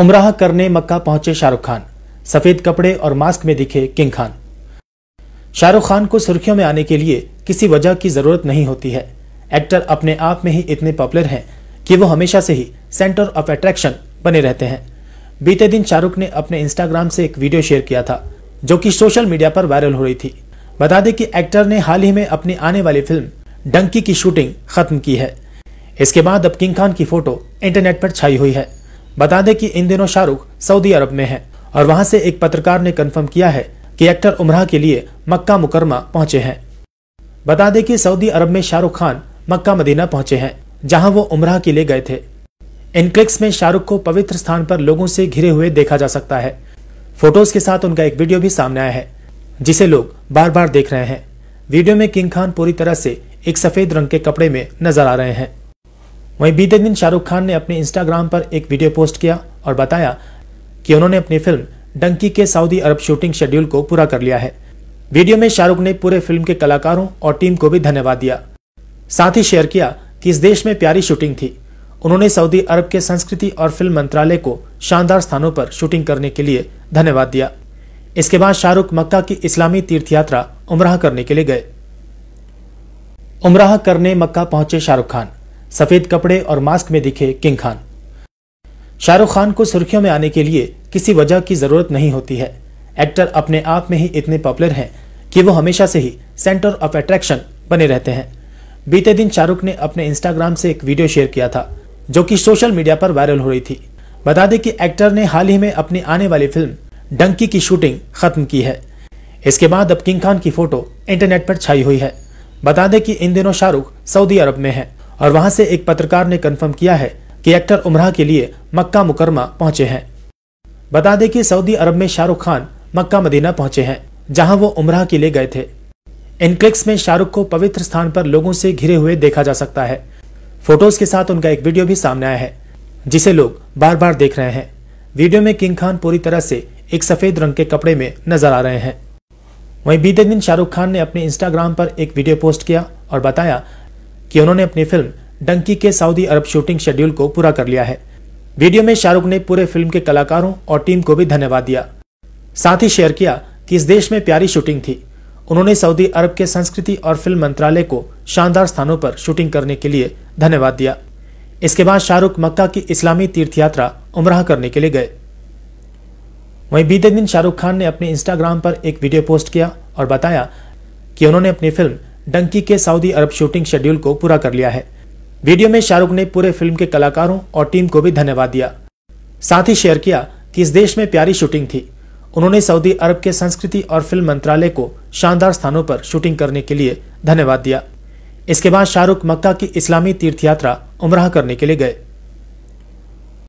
उमराह करने मक्का पहुंचे शाहरुख खान सफेद कपड़े और मास्क में दिखे किंग खान शाहरुख खान को सुर्खियों में आने के लिए किसी वजह की जरूरत नहीं होती है एक्टर अपने आप में ही इतने पॉपुलर हैं कि वो हमेशा से ही सेंटर ऑफ अट्रैक्शन बने रहते हैं बीते दिन शाहरुख ने अपने इंस्टाग्राम से एक वीडियो शेयर किया था जो कि सोशल मीडिया पर वायरल हो रही थी बता दें कि एक्टर ने हाल ही में अपनी आने वाली फिल्म डंकी की शूटिंग खत्म की है इसके बाद अब किंग खान की फोटो इंटरनेट पर छाई हुई है बता दें कि इन दिनों शाहरुख सऊदी अरब में है और वहां से एक पत्रकार ने कंफर्म किया है कि एक्टर उमराह के लिए मक्का मुकरमा पहुंचे हैं बता दें कि सऊदी अरब में शाहरुख खान मक्का मदीना पहुंचे हैं जहां वो उमराह के लिए गए थे इन क्लिक्स में शाहरुख को पवित्र स्थान पर लोगों से घिरे हुए देखा जा सकता है फोटोज के साथ उनका एक वीडियो भी सामने आया है जिसे लोग बार बार देख रहे हैं वीडियो में किंग खान पूरी तरह से एक सफेद रंग के कपड़े में नजर आ रहे हैं वहीं बीते दिन शाहरुख खान ने अपने इंस्टाग्राम पर एक वीडियो पोस्ट किया और बताया कि उन्होंने अपनी फिल्म डंकी के सऊदी अरब शूटिंग शेड्यूल को पूरा कर लिया है वीडियो में शाहरुख ने पूरे फिल्म के कलाकारों और टीम को भी धन्यवाद दिया साथ ही शेयर किया कि इस देश में प्यारी शूटिंग थी उन्होंने सऊदी अरब के संस्कृति और फिल्म मंत्रालय को शानदार स्थानों पर शूटिंग करने के लिए धन्यवाद दिया इसके बाद शाहरुख मक्का की इस्लामी तीर्थ यात्रा उमराह करने के लिए गए उमराह करने मक्का पहुंचे शाहरुख खान सफेद कपड़े और मास्क में दिखे किंग खान शाहरुख खान को सुर्खियों में आने के लिए किसी वजह की जरूरत नहीं होती है एक्टर अपने आप में ही इतने पॉपुलर हैं कि वो हमेशा से ही सेंटर ऑफ अट्रैक्शन बने रहते हैं बीते दिन शाहरुख ने अपने इंस्टाग्राम से एक वीडियो शेयर किया था जो कि सोशल मीडिया पर वायरल हो रही थी बता दें कि एक्टर ने हाल ही में अपनी आने वाली फिल्म डंकी की शूटिंग खत्म की है इसके बाद अब किंग खान की फोटो इंटरनेट पर छाई हुई है बता दें कि इन दिनों शाहरुख सऊदी अरब में है और वहां से एक पत्रकार ने कंफर्म किया है कि एक्टर उमराह के लिए मक्का मुकरमा पहुंचे हैं बता दें कि सऊदी अरब में शाहरुख खान मक्का मदीना पहुंचे हैं जहां वो उमराह के लिए गए थे इनक्लिक्स में शाहरुख को पवित्र स्थान पर लोगों से घिरे हुए देखा जा सकता है फोटोज के साथ उनका एक वीडियो भी सामने आया है जिसे लोग बार बार देख रहे हैं वीडियो में किंग खान पूरी तरह से एक सफेद रंग के कपड़े में नजर आ रहे हैं वहीं बीते दिन शाहरुख खान ने अपने इंस्टाग्राम पर एक वीडियो पोस्ट किया और बताया कि उन्होंने अपनी फिल्म डंकी के सऊदी अरब शूटिंग शेड्यूल को पूरा कर लिया है वीडियो में शाहरुख ने पूरे फिल्म के कलाकारों और टीम को भी धन्यवाद दिया साथ ही शेयर किया कि इस देश में प्यारी शूटिंग थी उन्होंने सऊदी अरब के संस्कृति और फिल्म मंत्रालय को शानदार स्थानों पर शूटिंग करने के लिए धन्यवाद दिया इसके बाद शाहरुख मक्का की इस्लामी तीर्थ यात्रा उमराह करने के लिए गए वहीं बीते दिन शाहरुख खान ने अपने इंस्टाग्राम पर एक वीडियो पोस्ट किया और बताया कि उन्होंने अपनी फिल्म डंकी के सऊदी अरब शूटिंग शेड्यूल को पूरा कर लिया है वीडियो में शाहरुख ने पूरे फिल्म के कलाकारों और टीम को भी धन्यवाद दिया साथ ही शेयर किया कि इस देश में प्यारी शूटिंग थी उन्होंने सऊदी अरब के संस्कृति और फिल्म मंत्रालय को शानदार स्थानों पर शूटिंग करने के लिए धन्यवाद दिया इसके बाद शाहरुख मक्का की इस्लामी तीर्थ यात्रा उमराह करने के लिए गए